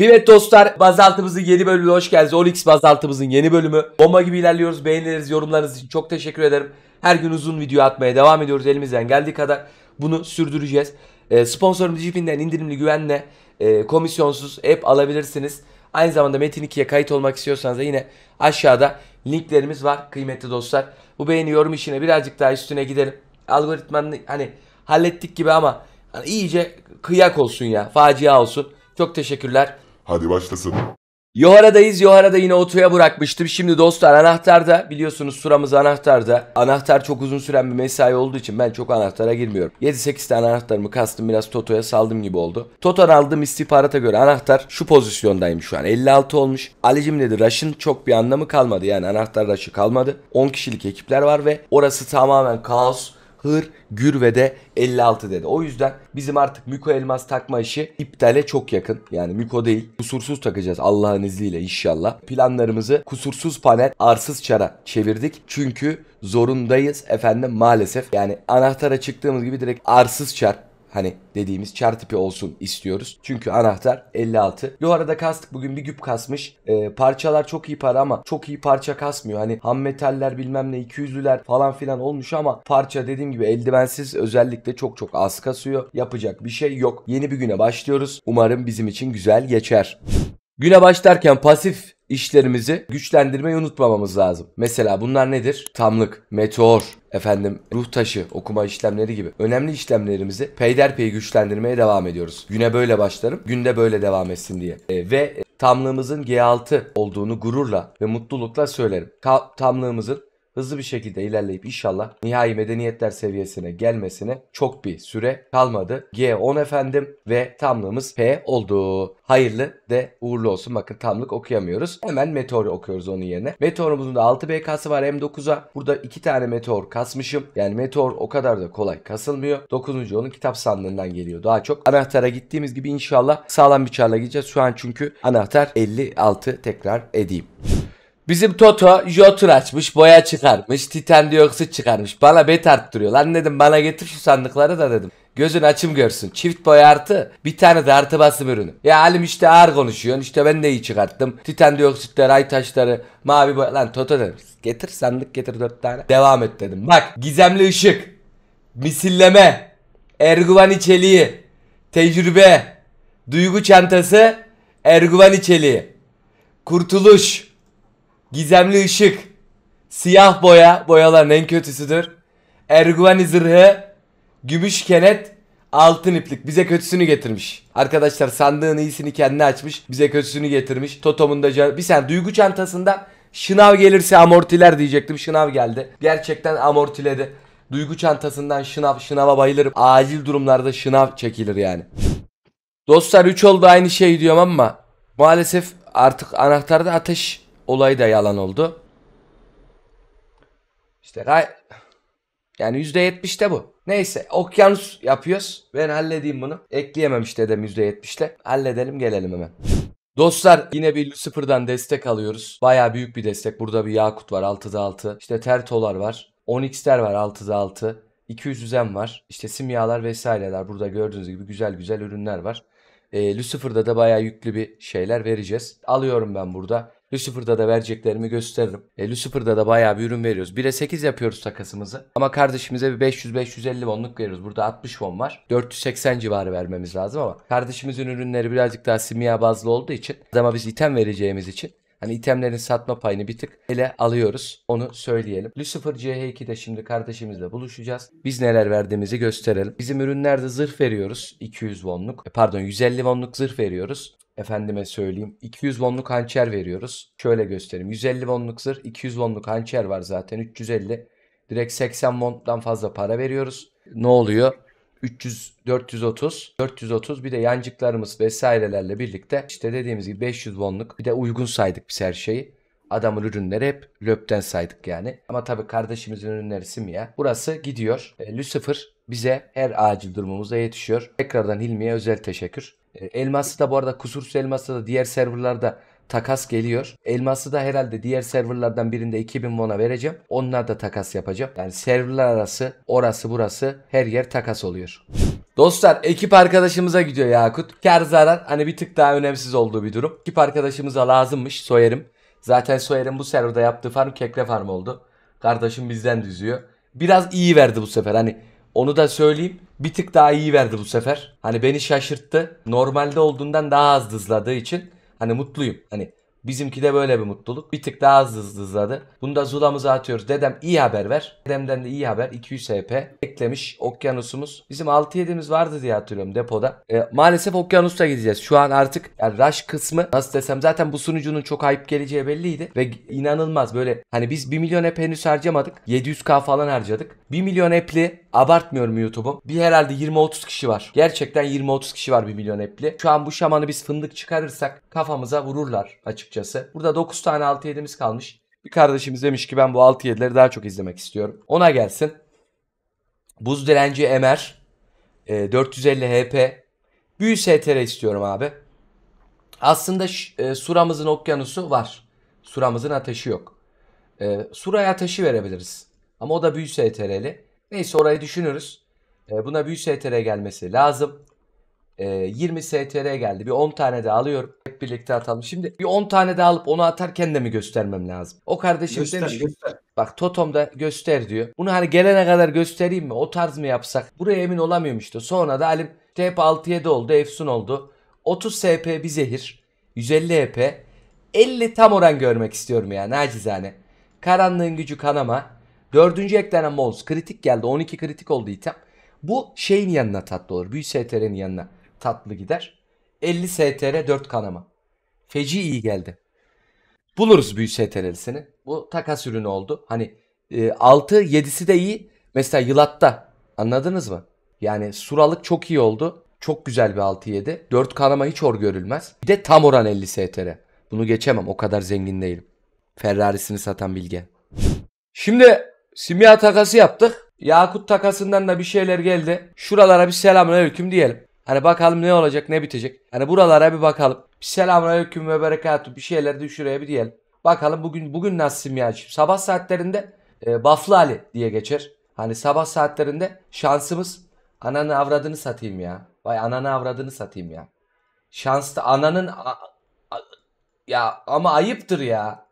Evet dostlar bazaltımızın yeni bölümüne hoş geldiniz. 10 bazaltımızın yeni bölümü. Bomba gibi ilerliyoruz. Beğenileriniz, yorumlarınız için çok teşekkür ederim. Her gün uzun video atmaya devam ediyoruz. Elimizden geldiği kadar bunu sürdüreceğiz. E, ee, sponsorumuz Jipin'den indirimli güvenle e, komisyonsuz app alabilirsiniz. Aynı zamanda Metin 2'ye kayıt olmak istiyorsanız da yine aşağıda linklerimiz var kıymetli dostlar. Bu beğeni yorum işine birazcık daha üstüne gidelim. Algoritmanı hani hallettik gibi ama hani iyice kıyak olsun ya facia olsun. Çok teşekkürler. Hadi başlasın. Yohara'dayız. Yohara'da yine otoya bırakmıştım. Şimdi dostlar anahtarda biliyorsunuz suramız anahtarda. Anahtar çok uzun süren bir mesai olduğu için ben çok anahtara girmiyorum. 7-8 tane anahtarımı kastım biraz Toto'ya saldım gibi oldu. Toto'dan aldığım istihbarata göre anahtar şu pozisyondaymış şu an. 56 olmuş. Alicim dedi Rush'ın çok bir anlamı kalmadı. Yani anahtar Rush'ı kalmadı. 10 kişilik ekipler var ve orası tamamen kaos Hır, Gür ve de 56 dedi. O yüzden bizim artık Miko Elmas takma işi iptale çok yakın. Yani Miko değil kusursuz takacağız Allah'ın izniyle inşallah. Planlarımızı kusursuz panel arsız çara çevirdik. Çünkü zorundayız efendim maalesef. Yani anahtara çıktığımız gibi direkt arsız çar hani dediğimiz çar tipi olsun istiyoruz. Çünkü anahtar 56. Lohara'da kastık bugün bir güp kasmış. Ee, parçalar çok iyi para ama çok iyi parça kasmıyor. Hani ham metaller bilmem ne 200'lüler falan filan olmuş ama parça dediğim gibi eldivensiz özellikle çok çok az kasıyor. Yapacak bir şey yok. Yeni bir güne başlıyoruz. Umarım bizim için güzel geçer. Güne başlarken pasif işlerimizi güçlendirmeyi unutmamamız lazım. Mesela bunlar nedir? Tamlık, meteor, efendim ruh taşı okuma işlemleri gibi önemli işlemlerimizi peyderpey güçlendirmeye devam ediyoruz. Güne böyle başlarım, günde böyle devam etsin diye. E, ve tamlığımızın G6 olduğunu gururla ve mutlulukla söylerim. Ka- tamlığımızın hızlı bir şekilde ilerleyip inşallah nihai medeniyetler seviyesine gelmesine çok bir süre kalmadı. G10 efendim ve tamlığımız P oldu. Hayırlı de uğurlu olsun. Bakın tamlık okuyamıyoruz. Hemen meteor okuyoruz onun yerine. Meteorumuzun da 6 BK'sı var M9'a. Burada 2 tane meteor kasmışım. Yani meteor o kadar da kolay kasılmıyor. 9. onun kitap sandığından geliyor daha çok. Anahtara gittiğimiz gibi inşallah sağlam bir çarla gideceğiz. Şu an çünkü anahtar 56 tekrar edeyim. Bizim Toto jotun açmış, boya çıkarmış, titan dioksit çıkarmış. Bana bet arttırıyor. Lan dedim bana getir şu sandıkları da dedim. Gözün açım görsün. Çift boy artı bir tane de artı basım ürünü. Ya Halim işte ağır konuşuyorsun. İşte ben de iyi çıkarttım. Titan dioksitleri, ay taşları, mavi boy. Lan Toto dedim. Getir sandık getir dört tane. Devam et dedim. Bak gizemli ışık, misilleme, erguvan içeliği, tecrübe, duygu çantası, erguvan içeliği, kurtuluş, Gizemli ışık. Siyah boya. Boyaların en kötüsüdür. Erguvani zırhı. Gümüş kenet. Altın iplik bize kötüsünü getirmiş. Arkadaşlar sandığın iyisini kendi açmış. Bize kötüsünü getirmiş. Totom'un da bir sen duygu çantasından şınav gelirse amortiler diyecektim. Şınav geldi. Gerçekten amortiledi. Duygu çantasından şınav, şınava bayılırım. Acil durumlarda şınav çekilir yani. Dostlar 3 oldu aynı şey diyorum ama maalesef artık anahtarda ateş olayı da yalan oldu. İşte gay yani %70'te bu. Neyse okyanus yapıyoruz. Ben halledeyim bunu. Ekleyemem işte dedim %70'te. Halledelim gelelim hemen. Dostlar yine bir Lucifer'dan destek alıyoruz. Baya büyük bir destek. Burada bir Yakut var 6'da 6. İşte Tertolar var. 10x'ler var 6'da 6. 200 üzen var. İşte simyalar vesaireler. Burada gördüğünüz gibi güzel güzel ürünler var. E, Lucifer'da da bayağı yüklü bir şeyler vereceğiz. Alıyorum ben burada. Lucifer'da da vereceklerimi gösteririm. E, Lucifer'da da bayağı bir ürün veriyoruz. 1'e 8 yapıyoruz takasımızı. Ama kardeşimize bir 500-550 wonluk veriyoruz. Burada 60 won var. 480 civarı vermemiz lazım ama kardeşimizin ürünleri birazcık daha simya bazlı olduğu için Ama biz item vereceğimiz için Hani itemlerin satma payını bir tık ele alıyoruz. Onu söyleyelim. Lucifer CH2'de şimdi kardeşimizle buluşacağız. Biz neler verdiğimizi gösterelim. Bizim ürünlerde zırh veriyoruz. 200 wonluk. E, pardon 150 wonluk zırh veriyoruz efendime söyleyeyim 200 wonluk hançer veriyoruz. Şöyle göstereyim. 150 wonluk zırh, 200 wonluk hançer var zaten 350. Direkt 80 wondan fazla para veriyoruz. Ne oluyor? 300, 430, 430 bir de yancıklarımız vesairelerle birlikte işte dediğimiz gibi 500 wonluk bir de uygun saydık biz her şeyi. Adamın ürünleri hep löpten saydık yani. Ama tabii kardeşimizin ürünleri simya. Burası gidiyor. E, Lucifer bize her acil durumumuzda yetişiyor. Tekrardan Hilmi'ye özel teşekkür. E, elması da bu arada kusursuz elması da diğer serverlarda takas geliyor. Elması da herhalde diğer serverlardan birinde 2000 won'a vereceğim. Onlar da takas yapacağım. Yani serverlar arası orası burası her yer takas oluyor. Dostlar ekip arkadaşımıza gidiyor Yakut. Kar zarar hani bir tık daha önemsiz olduğu bir durum. Ekip arkadaşımıza lazımmış Soyer'im. Zaten soyerim bu serverda yaptığı farm kekre farm oldu. Kardeşim bizden düzüyor. Biraz iyi verdi bu sefer hani onu da söyleyeyim. Bir tık daha iyi verdi bu sefer. Hani beni şaşırttı. Normalde olduğundan daha az hızladığı için Hani mutluyum. Hani Bizimki de böyle bir mutluluk. Bir tık daha hızlı hızlı hızladı. Bunu da zulamıza atıyoruz. Dedem iyi haber ver. Dedemden de iyi haber. 200 HP. Eklemiş okyanusumuz. Bizim 6-7'miz vardı diye hatırlıyorum depoda. E, maalesef okyanusta gideceğiz. Şu an artık yani rush kısmı nasıl desem zaten bu sunucunun çok ayıp geleceği belliydi. Ve inanılmaz böyle hani biz 1 milyon EP henüz harcamadık. 700k falan harcadık. 1 milyon epli abartmıyorum YouTube'um. Bir herhalde 20-30 kişi var. Gerçekten 20-30 kişi var 1 milyon epli. Şu an bu şamanı biz fındık çıkarırsak kafamıza vururlar açık açıkçası. Burada 9 tane 6-7'miz kalmış. Bir kardeşimiz demiş ki ben bu 6-7'leri daha çok izlemek istiyorum. Ona gelsin. Buz direnci MR. E, 450 HP. Büyü STR istiyorum abi. Aslında e, suramızın okyanusu var. Suramızın ateşi yok. E, suraya ateşi verebiliriz. Ama o da büyü STR'li. Neyse orayı düşünürüz. E, buna büyü STR gelmesi lazım. 20 ee, STR geldi. Bir 10 tane de alıyorum. Hep birlikte atalım. Şimdi bir 10 tane de alıp onu atarken de mi göstermem lazım? O kardeşim göster, demiş. Göster. Bak Totom'da göster diyor. Bunu hani gelene kadar göstereyim mi? O tarz mı yapsak? Buraya emin olamıyorum işte. Sonra da Halim işte hep 6-7 oldu. Efsun oldu. 30 SP bir zehir. 150 EP. 50 tam oran görmek istiyorum yani acizane. Karanlığın gücü kanama. Dördüncü eklenen Mols kritik geldi. 12 kritik oldu item. Bu şeyin yanına tatlı olur. Büyü STR'nin yanına tatlı gider. 50 STR 4 kanama. Feci iyi geldi. Buluruz büyük STR'lisini. Bu takas ürünü oldu. Hani e, 6 7'si de iyi. Mesela Yılat'ta anladınız mı? Yani Suralık çok iyi oldu. Çok güzel bir 6-7. 4 kanama hiç hor görülmez. Bir de tam oran 50 STR. Bunu geçemem. O kadar zengin değilim. Ferrarisini satan bilge. Şimdi simya takası yaptık. Yakut takasından da bir şeyler geldi. Şuralara bir selamünaleyküm diyelim. Hani bakalım ne olacak ne bitecek. Hani buralara bir bakalım. selamünaleyküm ve berekatü bir şeyler de şuraya bir diyelim. Bakalım bugün bugün nasıl simyacım. Sabah saatlerinde e, Baflı Ali diye geçer. Hani sabah saatlerinde şansımız ananı avradını satayım ya. Vay ananı avradını satayım ya. Şanslı ananın ya ama ayıptır ya.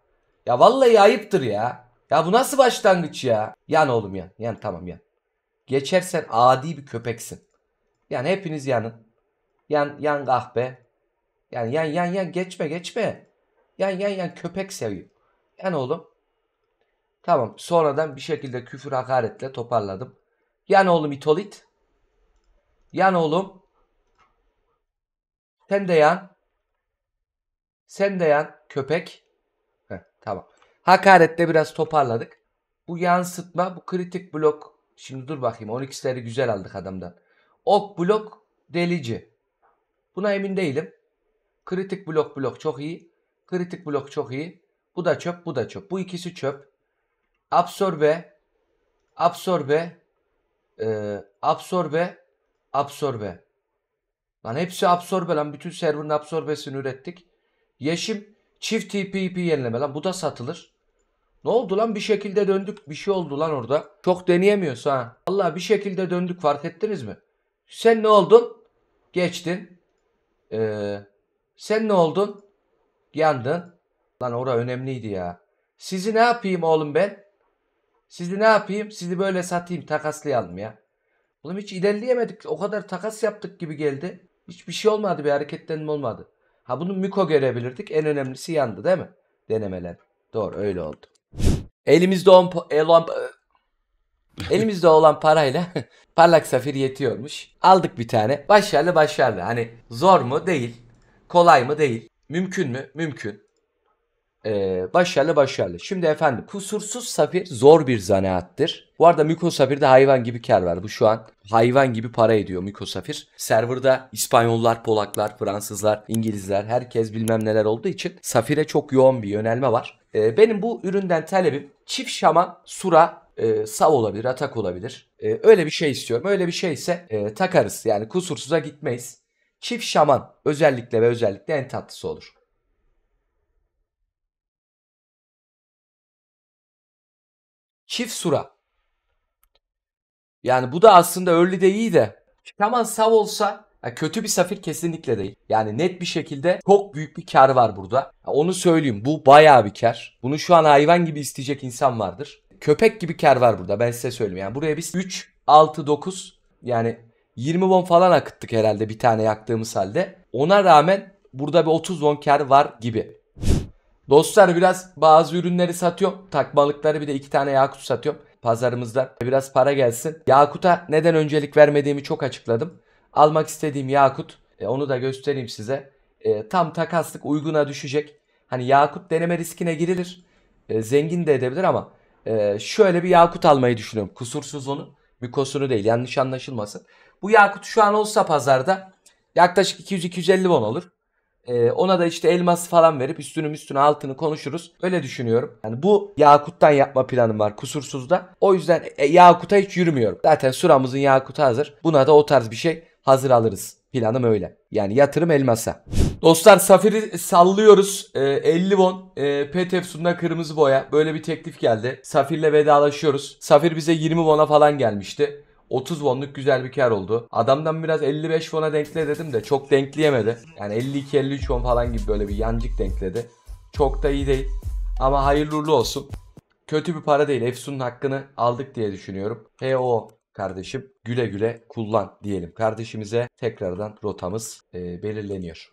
Ya vallahi ayıptır ya. Ya bu nasıl başlangıç ya? Yan oğlum yan. Yan tamam yan. Geçersen adi bir köpeksin. Yani hepiniz yanın. Yan yan kahpe. Yani yan yan yan geçme geçme. Yan yan yan köpek seviyor. Yan oğlum. Tamam sonradan bir şekilde küfür hakaretle toparladım. Yan oğlum itolit. Yan oğlum. Sen de yan. Sen de yan köpek. Heh, tamam. Hakaretle biraz toparladık. Bu yansıtma, bu kritik blok. Şimdi dur bakayım 12'leri güzel aldık adamdan. Ok blok delici. Buna emin değilim. Kritik blok blok çok iyi. Kritik blok çok iyi. Bu da çöp, bu da çöp. Bu ikisi çöp. Absorbe, absorbe, e, absorbe, absorbe. Lan hepsi absorbe lan. Bütün server'ın absorbesini ürettik. Yeşim çift TPP yenileme lan. Bu da satılır. Ne oldu lan bir şekilde döndük. Bir şey oldu lan orada. Çok deneyemiyoruz ha. Valla bir şekilde döndük fark ettiniz mi? Sen ne oldun? Geçtin. Ee, sen ne oldun? Yandın. Lan ora önemliydi ya. Sizi ne yapayım oğlum ben? Sizi ne yapayım? Sizi böyle satayım takaslayalım ya. Oğlum hiç ilerleyemedik. O kadar takas yaptık gibi geldi. Hiçbir şey olmadı bir hareketlenme olmadı. Ha bunu Miko görebilirdik. En önemlisi yandı değil mi? Denemeler. Doğru öyle oldu. Elimizde 10 puan... Elimizde olan parayla parlak safir yetiyormuş. Aldık bir tane. Başarılı başarılı. Hani zor mu? Değil. Kolay mı? Değil. Mümkün mü? Mümkün. Ee, başarılı başarılı. Şimdi efendim kusursuz safir zor bir zanaattır. Bu arada mükosafirde hayvan gibi kar var. Bu şu an hayvan gibi para ediyor mükosafir. Serverda İspanyollar, Polaklar, Fransızlar, İngilizler herkes bilmem neler olduğu için safire çok yoğun bir yönelme var. Ee, benim bu üründen talebim çift şama, sura, e, sav olabilir, atak olabilir. E, öyle bir şey istiyorum. Öyle bir şeyse e, takarız. Yani kusursuza gitmeyiz. Çift şaman özellikle ve özellikle en tatlısı olur. Çift sura. Yani bu da aslında early de iyi de. Şaman sav olsa kötü bir safir kesinlikle değil. Yani net bir şekilde çok büyük bir kar var burada. onu söyleyeyim. Bu bayağı bir kar. Bunu şu an hayvan gibi isteyecek insan vardır köpek gibi kar var burada ben size söyleyeyim. Yani buraya biz 3, 6, 9 yani 20 won falan akıttık herhalde bir tane yaktığımız halde. Ona rağmen burada bir 30 won kar var gibi. Dostlar biraz bazı ürünleri satıyorum. Takmalıkları bir de iki tane yakut satıyorum. Pazarımızda biraz para gelsin. Yakut'a neden öncelik vermediğimi çok açıkladım. Almak istediğim yakut. E, onu da göstereyim size. E, tam takaslık uyguna düşecek. Hani yakut deneme riskine girilir. E, zengin de edebilir ama e, şöyle bir yakut almayı düşünüyorum. Kusursuz onu, mükosunu değil yanlış anlaşılmasın. Bu yakut şu an olsa pazarda yaklaşık 200-250 won olur. E, ona da işte elmas falan verip üstünü üstüne altını konuşuruz. Öyle düşünüyorum. Yani bu yakuttan yapma planım var kusursuzda. O yüzden e, yakuta hiç yürümüyorum. Zaten suramızın yakuta hazır. Buna da o tarz bir şey hazır alırız. Planım öyle. Yani yatırım elmasa. Dostlar Safir'i sallıyoruz. E, ee, 50 won e, pet kırmızı boya. Böyle bir teklif geldi. Safir'le vedalaşıyoruz. Safir bize 20 won'a falan gelmişti. 30 wonluk güzel bir kar oldu. Adamdan biraz 55 won'a denkle dedim de çok denkleyemedi. Yani 52-53 won falan gibi böyle bir yancık denkledi. Çok da iyi değil. Ama hayırlı olsun. Kötü bir para değil. Efsun'un hakkını aldık diye düşünüyorum. H.O kardeşim güle güle kullan diyelim. Kardeşimize tekrardan rotamız e, belirleniyor.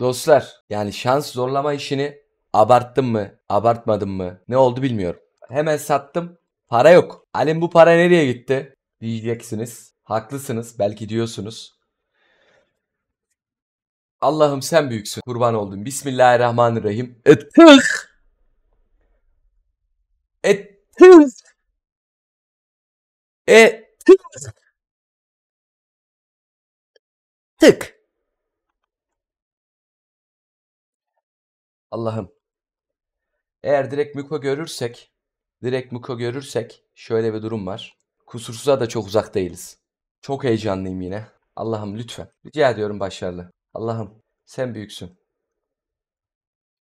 Dostlar yani şans zorlama işini abarttım mı abartmadım mı ne oldu bilmiyorum. Hemen sattım para yok. Alim bu para nereye gitti diyeceksiniz. Haklısınız belki diyorsunuz. Allah'ım sen büyüksün kurban oldum. Bismillahirrahmanirrahim. Ettık. Ettık. Ettık. Tık. Allah'ım eğer direkt Miko görürsek, direkt Miko görürsek şöyle bir durum var. Kusursuza da çok uzak değiliz. Çok heyecanlıyım yine. Allah'ım lütfen. Rica ediyorum başarılı. Allah'ım sen büyüksün.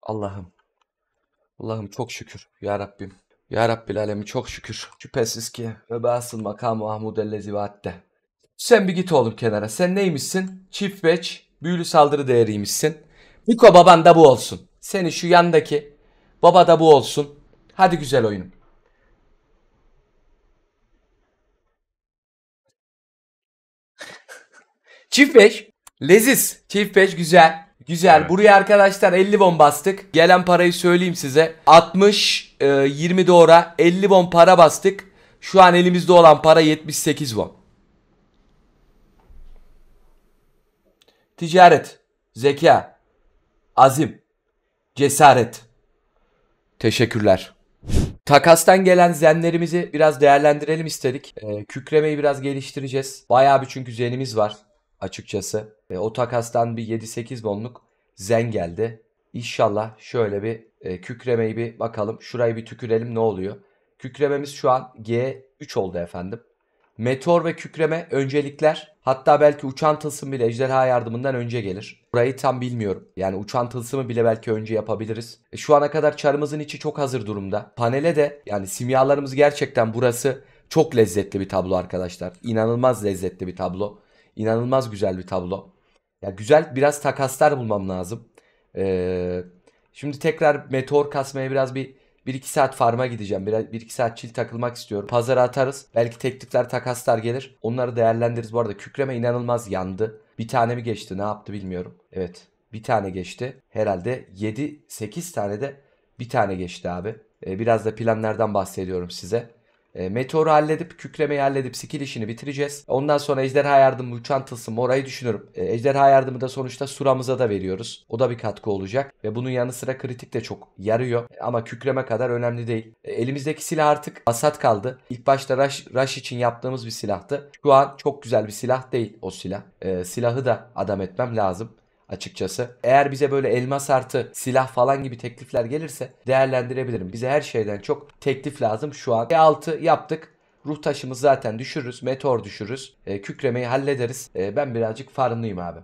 Allah'ım. Allah'ım çok şükür. Ya Rabbim. Ya Rabbil Alemi çok şükür. Şüphesiz ki ve asıl makam Mahmud ellezi vaatte. Sen bir git oğlum kenara. Sen neymişsin? Çift beç, büyülü saldırı değeriymişsin. Miko baban da bu olsun. Seni şu yandaki baba da bu olsun. Hadi güzel oyunum. Çift 5. Leziz. Çift 5 güzel. Güzel. Evet. Buraya arkadaşlar 50 bon bastık. Gelen parayı söyleyeyim size. 60 e, 20 doğra 50 bon para bastık. Şu an elimizde olan para 78 bon. Ticaret, zeka, azim, Cesaret. Teşekkürler. Takastan gelen zenlerimizi biraz değerlendirelim istedik. E, kükremeyi biraz geliştireceğiz. Bayağı bir çünkü zenimiz var açıkçası. E, o takastan bir 7-8 bonluk zen geldi. İnşallah şöyle bir e, kükremeyi bir bakalım. Şurayı bir tükürelim ne oluyor. Kükrememiz şu an G3 oldu efendim. Meteor ve kükreme öncelikler hatta belki uçan tılsım bile ejderha yardımından önce gelir. Burayı tam bilmiyorum. Yani uçan tılsımı bile belki önce yapabiliriz. E şu ana kadar çarımızın içi çok hazır durumda. Panele de yani simyalarımız gerçekten burası çok lezzetli bir tablo arkadaşlar. İnanılmaz lezzetli bir tablo. İnanılmaz güzel bir tablo. Ya güzel biraz takaslar bulmam lazım. Ee, şimdi tekrar meteor kasmaya biraz bir bir iki saat farma gideceğim. bir iki saat çil takılmak istiyorum. Pazara atarız. Belki teklifler takaslar gelir. Onları değerlendiririz. Bu arada kükreme inanılmaz yandı. Bir tane mi geçti ne yaptı bilmiyorum. Evet bir tane geçti. Herhalde 7-8 tane de bir tane geçti abi. Ee, biraz da planlardan bahsediyorum size. E, meteoru halledip, kükremeyi halledip skill işini bitireceğiz. Ondan sonra ejderha yardımı uçantılsın. orayı düşünürüm. E, ejderha yardımı da sonuçta suramıza da veriyoruz. O da bir katkı olacak. Ve bunun yanı sıra kritik de çok yarıyor. E, ama kükreme kadar önemli değil. E, elimizdeki silah artık hasat kaldı. İlk başta rush, rush için yaptığımız bir silahtı. Şu an çok güzel bir silah değil o silah. E, silahı da adam etmem lazım açıkçası. Eğer bize böyle elmas artı silah falan gibi teklifler gelirse değerlendirebilirim. Bize her şeyden çok teklif lazım şu an. E6 yaptık. Ruh taşımız zaten düşürürüz. Meteor düşürürüz. E, kükremeyi hallederiz. E, ben birazcık farmlıyım abi.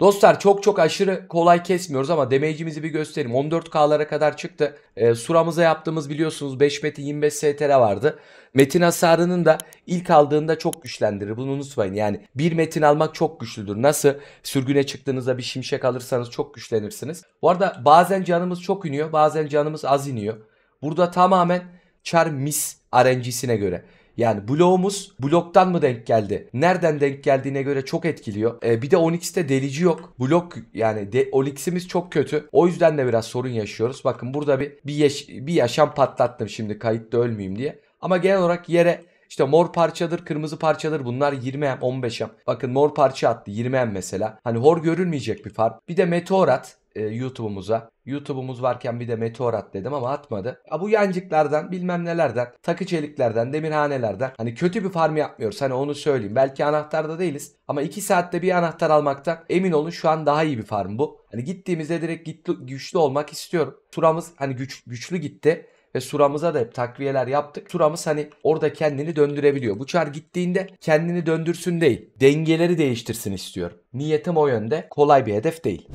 Dostlar çok çok aşırı kolay kesmiyoruz ama damage'imizi bir göstereyim. 14K'lara kadar çıktı. E, suramıza yaptığımız biliyorsunuz 5 metin 25 STR vardı. Metin hasarının da ilk aldığında çok güçlendirir. Bunu unutmayın. Yani bir metin almak çok güçlüdür. Nasıl sürgüne çıktığınızda bir şimşek alırsanız çok güçlenirsiniz. Bu arada bazen canımız çok iniyor. Bazen canımız az iniyor. Burada tamamen Char Miss RNG'sine göre. Yani bloğumuz bloktan mı denk geldi? Nereden denk geldiğine göre çok etkiliyor. E, bir de Onyx'te delici yok. Blok yani de, Onyx'imiz çok kötü. O yüzden de biraz sorun yaşıyoruz. Bakın burada bir bir, yaş, bir yaşam patlattım şimdi kayıtta ölmeyeyim diye. Ama genel olarak yere işte mor parçadır, kırmızı parçadır. Bunlar 20M, 15M. Bakın mor parça attı 20M mesela. Hani hor görülmeyecek bir fark. Bir de meteorat e, YouTube'umuza. YouTube'umuz varken bir de meteorat dedim ama atmadı. Ya bu yancıklardan bilmem nelerden, takı çeliklerden, demirhanelerden. Hani kötü bir farm yapmıyoruz. Hani onu söyleyeyim. Belki anahtarda değiliz. Ama 2 saatte bir anahtar almaktan emin olun şu an daha iyi bir farm bu. Hani gittiğimizde direkt gitli, güçlü olmak istiyorum. Turamız hani güç, güçlü gitti ve Suram'ıza da hep takviyeler yaptık. Suram'ız hani orada kendini döndürebiliyor. Bu çar gittiğinde kendini döndürsün değil, dengeleri değiştirsin istiyorum. Niyetim o yönde kolay bir hedef değil.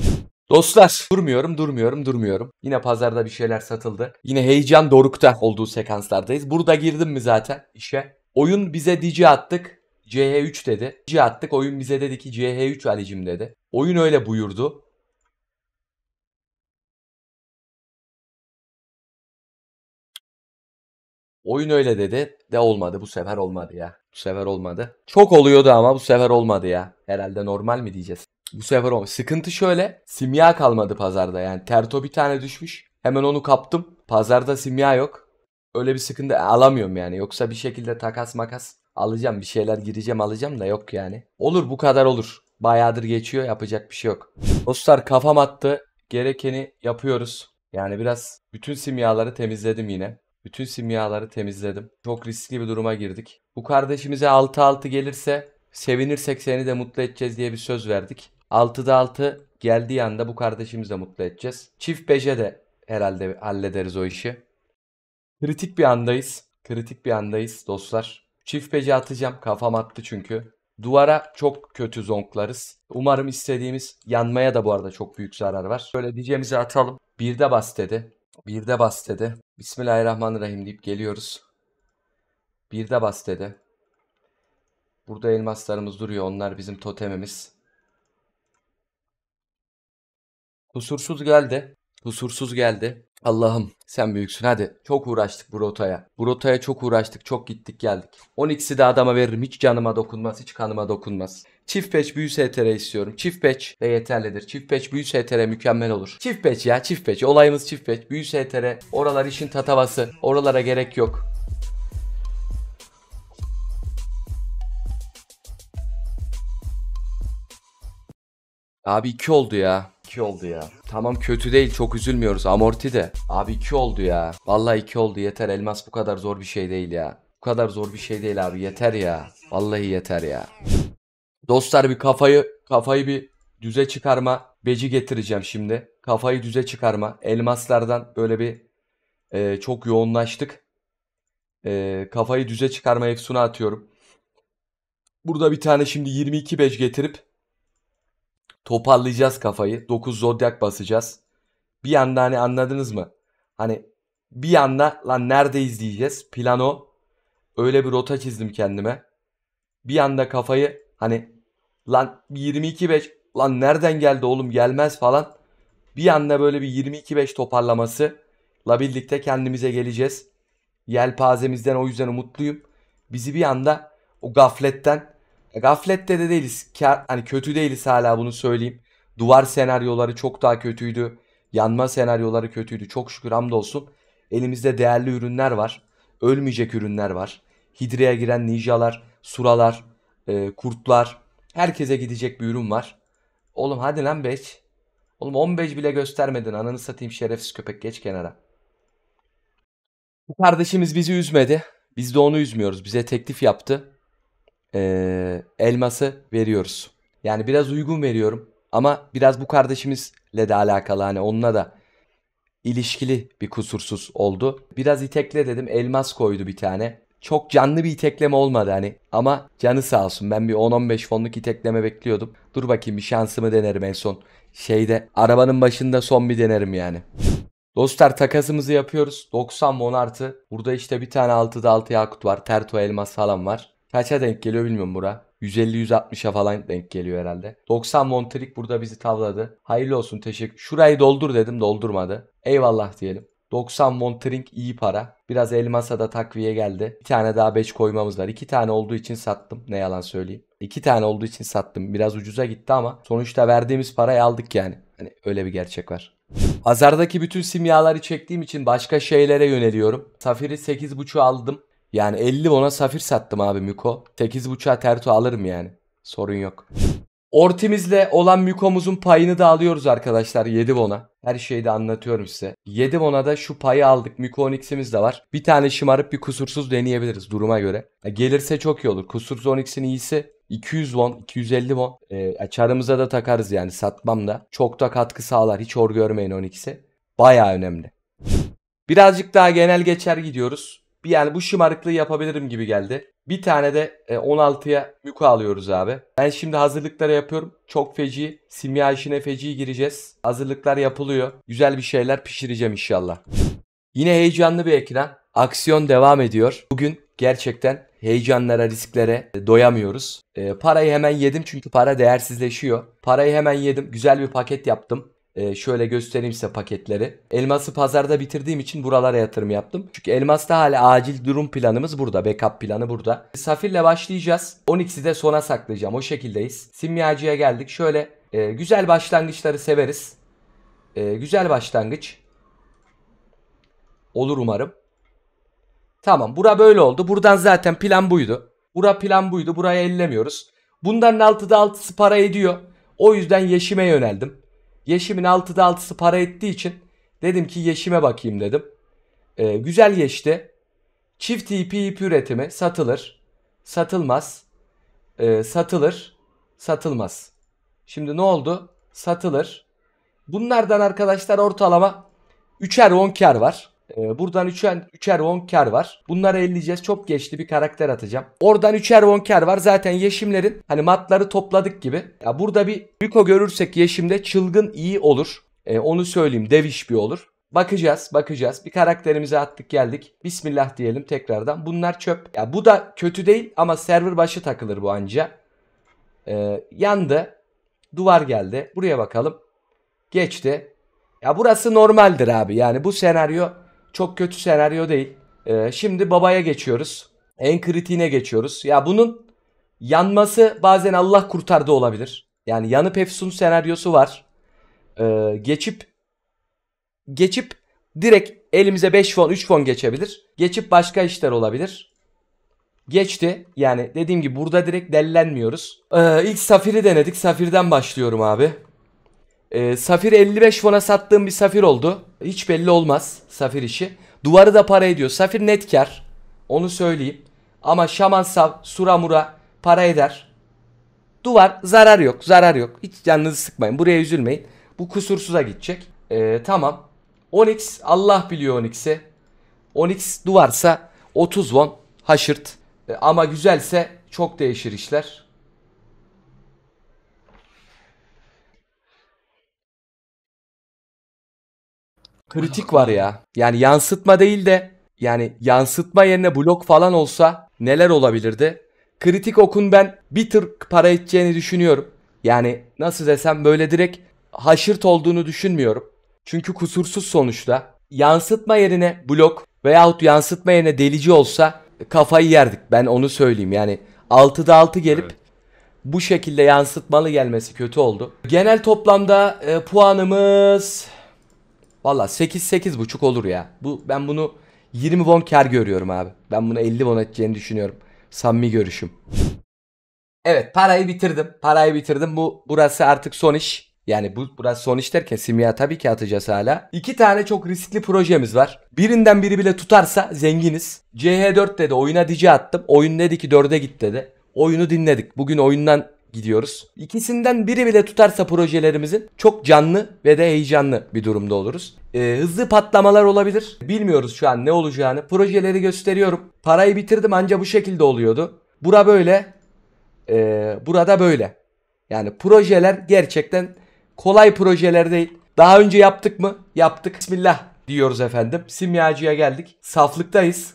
Dostlar durmuyorum durmuyorum durmuyorum. Yine pazarda bir şeyler satıldı. Yine heyecan dorukta olduğu sekanslardayız. Burada girdim mi zaten işe? Oyun bize dici attık. CH3 dedi. Dici attık oyun bize dedi ki CH3 Ali'cim dedi. Oyun öyle buyurdu. Oyun öyle dedi de olmadı bu sefer olmadı ya. Bu sefer olmadı. Çok oluyordu ama bu sefer olmadı ya. Herhalde normal mi diyeceğiz? bu sefer olmuş. Sıkıntı şöyle. Simya kalmadı pazarda. Yani Terto bir tane düşmüş. Hemen onu kaptım. Pazarda simya yok. Öyle bir sıkıntı alamıyorum yani. Yoksa bir şekilde takas makas alacağım. Bir şeyler gireceğim alacağım da yok yani. Olur bu kadar olur. Bayağıdır geçiyor yapacak bir şey yok. Dostlar kafam attı. Gerekeni yapıyoruz. Yani biraz bütün simyaları temizledim yine. Bütün simyaları temizledim. Çok riskli bir duruma girdik. Bu kardeşimize 6-6 gelirse sevinirsek seni de mutlu edeceğiz diye bir söz verdik. 6'da 6 geldiği anda bu kardeşimizi de mutlu edeceğiz. Çift 5'e de herhalde hallederiz o işi. Kritik bir andayız. Kritik bir andayız dostlar. Çift 5'e atacağım. Kafam attı çünkü. Duvara çok kötü zonklarız. Umarım istediğimiz yanmaya da bu arada çok büyük zarar var. Böyle diyeceğimizi atalım. Bir de bas dedi. Bir de bas dedi. Bismillahirrahmanirrahim deyip geliyoruz. Bir de bas dedi. Burada elmaslarımız duruyor. Onlar bizim totemimiz. Husursuz geldi. husursuz geldi. Allah'ım sen büyüksün hadi. Çok uğraştık bu rotaya. Bu rotaya çok uğraştık. Çok gittik geldik. 12'si de adama veririm. Hiç canıma dokunmaz. Hiç kanıma dokunmaz. Çift patch büyü STR istiyorum. Çift peç de yeterlidir. Çift patch büyü STR mükemmel olur. Çift peç ya çift peç Olayımız çift patch. Büyü STR. Oralar işin tatavası. Oralara gerek yok. Abi 2 oldu ya. 2 oldu ya. Tamam kötü değil çok üzülmüyoruz amorti de. Abi 2 oldu ya. Vallahi 2 oldu yeter elmas bu kadar zor bir şey değil ya. Bu kadar zor bir şey değil abi yeter ya. Vallahi yeter ya. Dostlar bir kafayı kafayı bir düze çıkarma beci getireceğim şimdi. Kafayı düze çıkarma. Elmaslardan böyle bir e, çok yoğunlaştık. E, kafayı düze çıkarma efsuna atıyorum. Burada bir tane şimdi 22 bej getirip toparlayacağız kafayı. 9 zodyak basacağız. Bir yanda hani anladınız mı? Hani bir yanda lan neredeyiz diyeceğiz. Plan o. Öyle bir rota çizdim kendime. Bir yanda kafayı hani lan 22-5 lan nereden geldi oğlum gelmez falan. Bir yanda böyle bir 22-5 la birlikte kendimize geleceğiz. Yelpazemizden o yüzden umutluyum. Bizi bir anda o gafletten Gaflette de değiliz. Kar, hani kötü değiliz hala bunu söyleyeyim. Duvar senaryoları çok daha kötüydü. Yanma senaryoları kötüydü. Çok şükür hamdolsun. Elimizde değerli ürünler var. Ölmeyecek ürünler var. Hidre'ye giren ninjalar, suralar, e, kurtlar. Herkese gidecek bir ürün var. Oğlum hadi lan beç. Oğlum 15 bile göstermedin. Ananı satayım şerefsiz köpek geç kenara. Bu kardeşimiz bizi üzmedi. Biz de onu üzmüyoruz. Bize teklif yaptı e, elması veriyoruz. Yani biraz uygun veriyorum ama biraz bu kardeşimizle de alakalı hani onunla da ilişkili bir kusursuz oldu. Biraz itekle dedim elmas koydu bir tane. Çok canlı bir itekleme olmadı hani ama canı sağ olsun ben bir 10-15 fonluk itekleme bekliyordum. Dur bakayım bir şansımı denerim en son. Şeyde arabanın başında son bir denerim yani. Dostlar takasımızı yapıyoruz. 90 mon artı. Burada işte bir tane 6'da 6 yakut var. Terto elmas falan var. Kaça denk geliyor bilmiyorum bura. 150-160'a falan denk geliyor herhalde. 90 Montrik burada bizi tavladı. Hayırlı olsun teşekkür. Şurayı doldur dedim doldurmadı. Eyvallah diyelim. 90 Montring iyi para. Biraz elmasa da takviye geldi. Bir tane daha 5 koymamız var. 2 tane olduğu için sattım. Ne yalan söyleyeyim. 2 tane olduğu için sattım. Biraz ucuza gitti ama sonuçta verdiğimiz parayı aldık yani. Hani öyle bir gerçek var. Azardaki bütün simyaları çektiğim için başka şeylere yöneliyorum. Safiri 8.5'u aldım. Yani 50 ona safir sattım abi Miko. 8.5'a Terto alırım yani. Sorun yok. Ortimizle olan Miko'muzun payını da alıyoruz arkadaşlar 7 bona. Her şeyi de anlatıyorum size. 7 bona da şu payı aldık. Miko Onyx'imiz de var. Bir tane şımarıp bir kusursuz deneyebiliriz duruma göre. E, gelirse çok iyi olur. Kusursuz Onyx'in iyisi 200 won, 250 won. E, çarımıza da takarız yani satmam da. Çok da katkı sağlar. Hiç hor görmeyin Onyx'i. Baya önemli. Birazcık daha genel geçer gidiyoruz. Bir yani bu şımarıklığı yapabilirim gibi geldi. Bir tane de 16'ya e, Müko alıyoruz abi. Ben şimdi hazırlıkları yapıyorum. Çok feci. Simya işine feci gireceğiz. Hazırlıklar yapılıyor. Güzel bir şeyler pişireceğim inşallah. Yine heyecanlı bir ekran. Aksiyon devam ediyor. Bugün gerçekten heyecanlara, risklere e, doyamıyoruz. E, parayı hemen yedim çünkü para değersizleşiyor. Parayı hemen yedim. Güzel bir paket yaptım. Ee, şöyle göstereyim size paketleri. Elması pazarda bitirdiğim için buralara yatırım yaptım. Çünkü elmasta hala acil durum planımız burada. Backup planı burada. Safirle başlayacağız. 12'si de sona saklayacağım. O şekildeyiz. Simyacıya geldik. Şöyle e, güzel başlangıçları severiz. E, güzel başlangıç. Olur umarım. Tamam bura böyle oldu. Buradan zaten plan buydu. Bura plan buydu. Buraya ellemiyoruz. Bundan altıda altısı para ediyor. O yüzden yeşime yöneldim. Yeşim'in 6'da 6'sı para ettiği için dedim ki Yeşim'e bakayım dedim. Ee, güzel geçti. Çift ip ip üretimi satılır. Satılmaz. Ee, satılır. Satılmaz. Şimdi ne oldu? Satılır. Bunlardan arkadaşlar ortalama 3'er 10 kar var. Ee, buradan 3'er üçer vonker var. Bunları elleyeceğiz. Çok geçti bir karakter atacağım. Oradan 3'er vonker var. Zaten yeşimlerin hani matları topladık gibi. Ya burada bir Rico görürsek yeşimde çılgın iyi olur. Ee, onu söyleyeyim. Deviş bir olur. Bakacağız, bakacağız. Bir karakterimize attık geldik. Bismillah diyelim tekrardan. Bunlar çöp. Ya bu da kötü değil ama server başı takılır bu anca. Ee, yandı. Duvar geldi. Buraya bakalım. Geçti. Ya burası normaldir abi. Yani bu senaryo çok kötü senaryo değil. E, şimdi babaya geçiyoruz. En kritiğine geçiyoruz. Ya bunun yanması bazen Allah kurtardı olabilir. Yani yanıp Efsun senaryosu var. E, geçip geçip direkt elimize 5 fon 3 fon geçebilir. Geçip başka işler olabilir. Geçti. Yani dediğim gibi burada direkt dellenmiyoruz. Ee, ilk Safir'i denedik. Safir'den başlıyorum abi. E, safir 55 fona sattığım bir safir oldu. Hiç belli olmaz safir işi. Duvarı da para ediyor. Safir net kar. Onu söyleyeyim. Ama şaman sav, suramura para eder. Duvar zarar yok. Zarar yok. Hiç canınızı sıkmayın. Buraya üzülmeyin. Bu kusursuza gidecek. E, tamam. Onyx Allah biliyor Onyx'i. Onyx duvarsa 30 won haşırt. E, ama güzelse çok değişir işler. kritik var ya. Yani yansıtma değil de yani yansıtma yerine blok falan olsa neler olabilirdi? Kritik okun ben bir tır para edeceğini düşünüyorum. Yani nasıl desem böyle direkt haşırt olduğunu düşünmüyorum. Çünkü kusursuz sonuçta. Yansıtma yerine blok veyahut yansıtma yerine delici olsa kafayı yerdik. Ben onu söyleyeyim yani. 6'da 6 gelip evet. bu şekilde yansıtmalı gelmesi kötü oldu. Genel toplamda e, puanımız Valla 8 buçuk olur ya. Bu ben bunu 20 won kar görüyorum abi. Ben bunu 50 won edeceğini düşünüyorum. Samimi görüşüm. Evet parayı bitirdim. Parayı bitirdim. Bu burası artık son iş. Yani bu burası son iş derken simya tabii ki atacağız hala. İki tane çok riskli projemiz var. Birinden biri bile tutarsa zenginiz. CH4 dedi oyuna dice attım. Oyun dedi ki 4'e git dedi. Oyunu dinledik. Bugün oyundan gidiyoruz. İkisinden biri bile tutarsa projelerimizin çok canlı ve de heyecanlı bir durumda oluruz. Ee, hızlı patlamalar olabilir. Bilmiyoruz şu an ne olacağını. Projeleri gösteriyorum. Parayı bitirdim anca bu şekilde oluyordu. Bura böyle. Ee, burada böyle. Yani projeler gerçekten kolay projeler değil. Daha önce yaptık mı? Yaptık. Bismillah diyoruz efendim. Simyacıya geldik. Saflıktayız.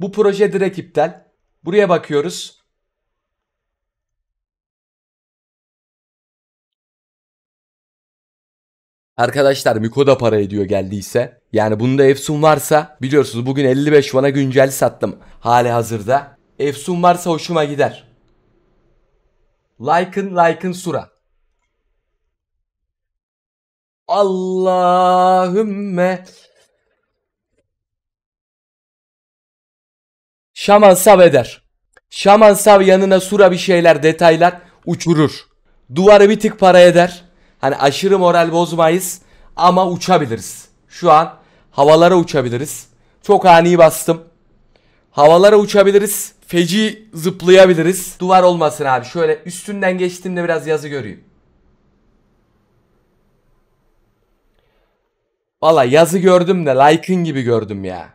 Bu proje direkt iptal. Buraya bakıyoruz. Arkadaşlar Miko da para ediyor geldiyse. Yani bunda Efsun varsa biliyorsunuz bugün 55 vana güncel sattım. Hali hazırda. Efsun varsa hoşuma gider. Like'ın like'ın sura. Allahümme Şaman sav eder. Şaman sav yanına sura bir şeyler detaylar uçurur. Duvarı bir tık para eder. Hani aşırı moral bozmayız ama uçabiliriz. Şu an havalara uçabiliriz. Çok ani bastım. Havalara uçabiliriz. Feci zıplayabiliriz. Duvar olmasın abi. Şöyle üstünden geçtiğimde biraz yazı göreyim. Valla yazı gördüm de like'ın gibi gördüm ya.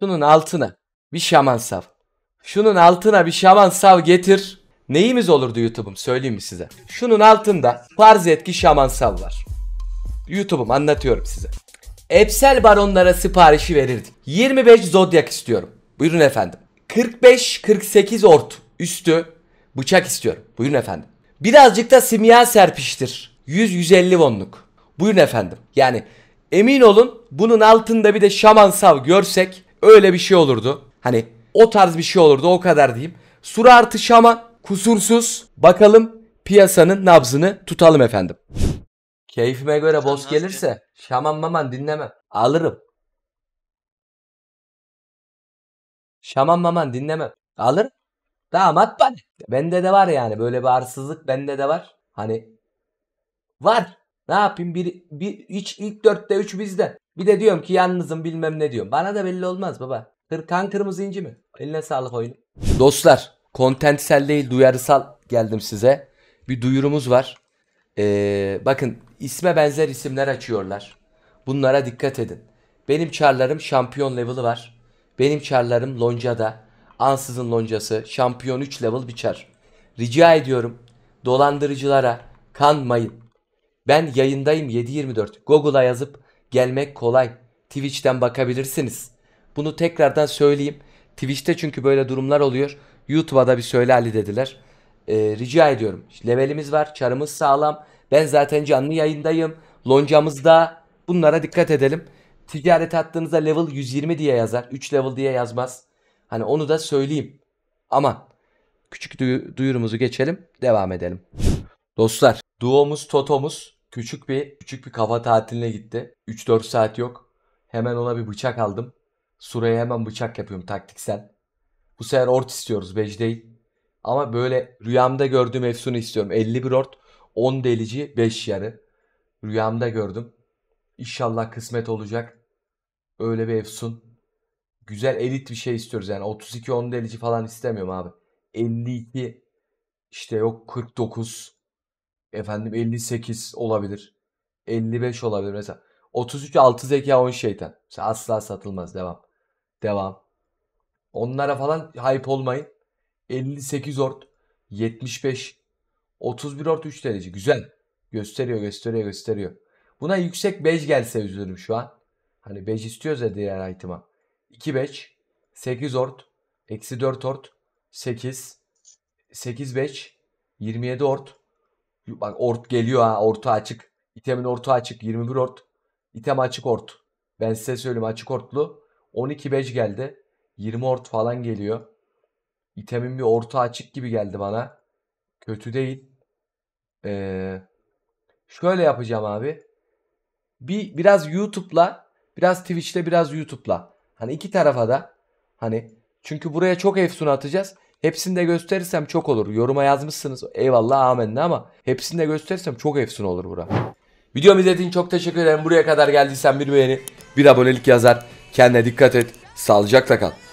Şunun altına bir şaman sav. Şunun altına bir şaman sav getir. Neyimiz olurdu YouTube'um söyleyeyim mi size? Şunun altında farz etki şaman sav var. YouTube'um anlatıyorum size. Epsel baronlara siparişi verirdik. 25 zodyak istiyorum. Buyurun efendim. 45-48 ort üstü bıçak istiyorum. Buyurun efendim. Birazcık da simya serpiştir. 100-150 vonluk. Buyurun efendim. Yani emin olun bunun altında bir de şaman sav görsek Öyle bir şey olurdu. Hani o tarz bir şey olurdu o kadar diyeyim. Sura artışı ama kusursuz. Bakalım piyasanın nabzını tutalım efendim. Keyfime göre boz gelirse şaman maman dinlemem. Alırım. Şaman maman dinlemem. Alırım. Damat bana. Bende de var yani böyle bir arsızlık bende de var. Hani var. Ne yapayım? Bir, bir, hiç ilk dörtte üç bizde. Bir de diyorum ki yalnızım bilmem ne diyorum. Bana da belli olmaz baba. Kır, kan kırmızı inci mi? Eline sağlık oyun. Dostlar kontentsel değil duyarısal geldim size. Bir duyurumuz var. Ee, bakın isme benzer isimler açıyorlar. Bunlara dikkat edin. Benim çarlarım şampiyon level'ı var. Benim çarlarım loncada. Ansızın loncası şampiyon 3 level bir çar. Rica ediyorum dolandırıcılara kanmayın. Ben yayındayım 7.24. Google'a yazıp gelmek kolay. Twitch'ten bakabilirsiniz. Bunu tekrardan söyleyeyim. Twitch'te çünkü böyle durumlar oluyor. YouTube'a da bir söyle Ali dediler. Ee, rica ediyorum. levelimiz var. Çarımız sağlam. Ben zaten canlı yayındayım. Loncamızda bunlara dikkat edelim. Ticaret attığınızda level 120 diye yazar. 3 level diye yazmaz. Hani onu da söyleyeyim. Ama Küçük duy- duyurumuzu geçelim. Devam edelim. Dostlar. Duomuz, totomuz Küçük bir küçük bir kafa tatiline gitti. 3-4 saat yok. Hemen ona bir bıçak aldım. Sura'ya hemen bıçak yapıyorum taktiksel. Bu sefer ort istiyoruz bej değil. Ama böyle rüyamda gördüğüm efsunu istiyorum. 51 ort 10 delici 5 yarı. Rüyamda gördüm. İnşallah kısmet olacak. Öyle bir efsun. Güzel elit bir şey istiyoruz yani. 32 10 delici falan istemiyorum abi. 52 işte yok 49 Efendim 58 olabilir. 55 olabilir mesela. 33 6 zeka 10 şeytan. Mesela asla satılmaz. Devam. Devam. Onlara falan hype olmayın. 58 ort. 75. 31 ort 3 derece. Güzel. Gösteriyor gösteriyor gösteriyor. Buna yüksek 5 gelse üzülürüm şu an. Hani 5 istiyoruz ya diğer item'a. 2 5. 8 ort. Eksi 4 ort. 8. 8 5. 27 ort. Bak ort geliyor ha orta açık. İtemin orta açık 21 ort. İtem açık ort. Ben size söyleyeyim açık ortlu. 12 bej geldi. 20 ort falan geliyor. İtemin bir orta açık gibi geldi bana. Kötü değil. Ee, şöyle yapacağım abi. Bir biraz YouTube'la, biraz Twitch'te, biraz YouTube'la. Hani iki tarafa da hani çünkü buraya çok efsun atacağız. Hepsini de gösterirsem çok olur. Yoruma yazmışsınız. Eyvallah amenna ama hepsini de gösterirsem çok efsun olur bura. Videomu izlediğin çok teşekkür ederim. Buraya kadar geldiysen bir beğeni, bir abonelik yazar. Kendine dikkat et. Sağlıcakla kal.